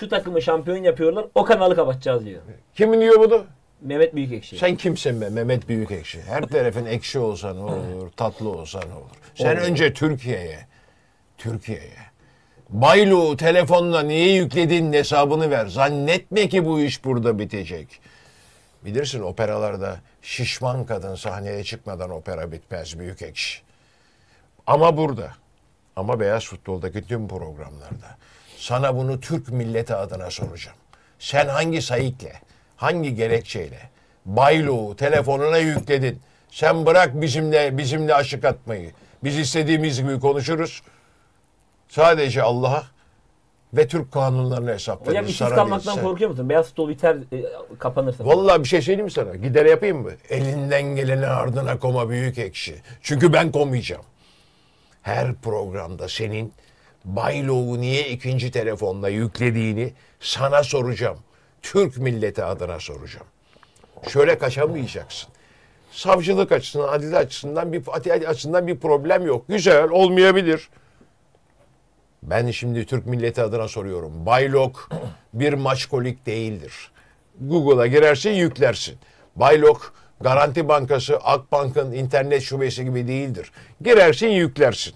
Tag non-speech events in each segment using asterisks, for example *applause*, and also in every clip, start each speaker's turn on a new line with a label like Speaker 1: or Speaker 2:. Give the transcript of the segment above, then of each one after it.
Speaker 1: Şu takımı şampiyon yapıyorlar. O kanalı kapatacağız diyor. Kim diyor bunu? Mehmet Büyükekşi. Sen kimsin be Mehmet Büyükekşi? Her tarafın ekşi olsan olur, *laughs* tatlı olsan olur. Sen Olur. önce Türkiye'ye, Türkiye'ye. Baylu telefonla niye yükledin hesabını ver. Zannetme ki bu iş burada bitecek. Bilirsin operalarda şişman kadın sahneye çıkmadan opera bitmez büyük ekşi. Ama burada ama beyaz futboldaki tüm programlarda sana bunu Türk milleti adına soracağım. Sen hangi sayıkla, hangi gerekçeyle Bayluğu telefonuna yükledin. Sen bırak bizimle bizimle aşık atmayı. Biz istediğimiz gibi konuşuruz. Sadece Allah'a ve Türk kanunlarına hesap verir. Hocam işsiz kalmaktan sen. korkuyor musun? Beyaz futbol biter e, kapanırsa. Vallahi bir şey söyleyeyim mi sana? Gider yapayım mı? Elinden geleni ardına koma büyük ekşi. Çünkü ben komayacağım. Her programda senin Baylov'u niye ikinci telefonla yüklediğini sana soracağım. Türk milleti adına soracağım. Şöyle kaçamayacaksın. Savcılık açısından, adil açısından bir açısından bir problem yok. Güzel olmayabilir. Ben şimdi Türk milleti adına soruyorum. Baylok bir maçkolik değildir. Google'a girersin, yüklersin. Baylok Garanti Bankası, Akbank'ın internet şubesi gibi değildir. Girersin, yüklersin.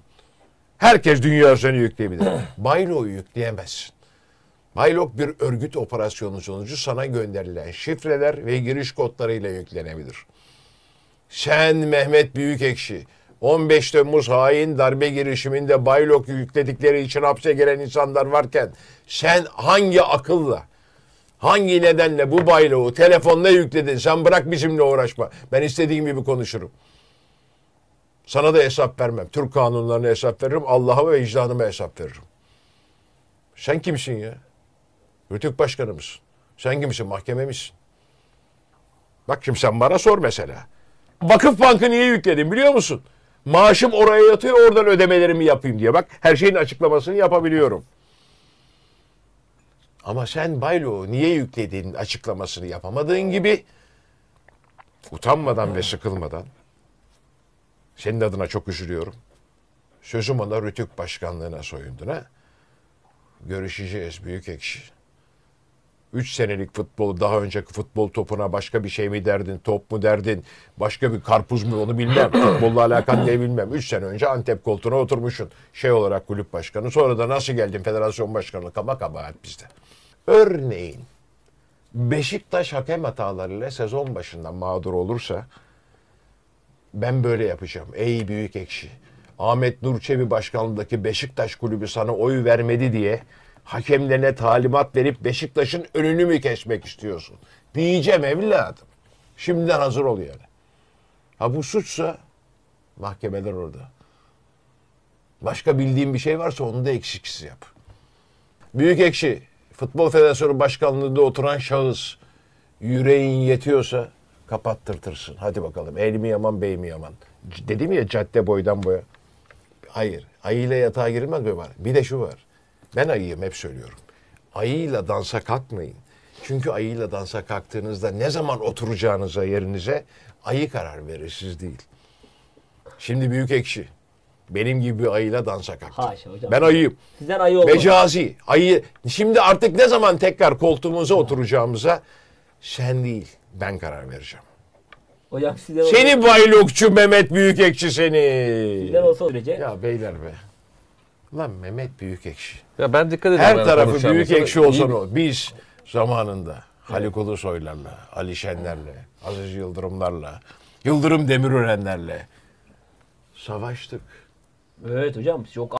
Speaker 1: Herkes dünya üzerine yükleyebilir. Baylo'yu *clears throat* yükleyemezsin. Baylok bir örgüt operasyonu sonucu sana gönderilen şifreler ve giriş kodlarıyla yüklenebilir. Sen Mehmet Büyükekşi, 15 Temmuz hain darbe girişiminde Baylok yükledikleri için hapse giren insanlar varken sen hangi akılla, hangi nedenle bu Baylok'u telefonla yükledin? Sen bırak bizimle uğraşma. Ben istediğim gibi konuşurum. Sana da hesap vermem. Türk kanunlarına hesap veririm. Allah'a ve vicdanıma hesap veririm. Sen kimsin ya? Rütük başkanı mısın? Sen kimsin? Mahkeme misin? Bak şimdi sen bana sor mesela. Vakıf Bank'ı niye yükledim biliyor musun? Maaşım oraya yatıyor oradan ödemelerimi yapayım diye. Bak her şeyin açıklamasını yapabiliyorum. Ama sen Baylo niye yükledin açıklamasını yapamadığın gibi utanmadan ve sıkılmadan senin adına çok üzülüyorum. Sözüm ona Rütük Başkanlığına soyundun ha. Görüşeceğiz büyük ekşi. Üç senelik futbolu daha önceki futbol topuna başka bir şey mi derdin, top mu derdin, başka bir karpuz mu onu bilmem. *clears throat* Futbolla alakan ne bilmem. Üç sene önce Antep koltuğuna oturmuşsun. Şey olarak kulüp başkanı. Sonra da nasıl geldin federasyon başkanı kaba kabahat bizde. Örneğin Beşiktaş hakem hatalarıyla sezon başında mağdur olursa ben böyle yapacağım. Ey büyük ekşi. Ahmet Nur Çebi başkanlığındaki Beşiktaş kulübü sana oy vermedi diye hakemlerine talimat verip Beşiktaş'ın önünü mü kesmek istiyorsun? Diyeceğim evladım. Şimdiden hazır ol yani. Ha bu suçsa mahkemeler orada. Başka bildiğin bir şey varsa onu da eksiksiz yap. Büyük ekşi, Futbol Federasyonu Başkanlığı'nda oturan şahıs yüreğin yetiyorsa kapattırtırsın. Hadi bakalım el mi yaman bey mi yaman. C- dedim ya cadde boydan boya. Hayır. Ayıyla yatağa girilmez mi var? Bir de şu var. Ben ayıyım hep söylüyorum. Ayıyla dansa kalkmayın. Çünkü ayıyla dansa kalktığınızda ne zaman oturacağınıza yerinize ayı karar verir siz değil. Şimdi büyük ekşi. Benim gibi bir ayıyla dansa kalktı. Haşa hocam. Ben ayıyım. Sizden ayı oldu. Mecazi. Ayı. Şimdi artık ne zaman tekrar koltuğumuza oturacağımıza sen değil, ben karar vereceğim. O yaksiler Seni baylukçu Mehmet Büyükekşi seni. olsa sürece. Ya beyler be. Lan Mehmet Büyükekşi. Ya ben dikkat ediyorum. Her tarafı konuşacağım büyük ekşi olsun o. Biz zamanında Haluk Ulusoylarla, Ali Şenlerle, Aziz Yıldırımlarla, Yıldırım Demirörenlerle savaştık. Evet hocam çok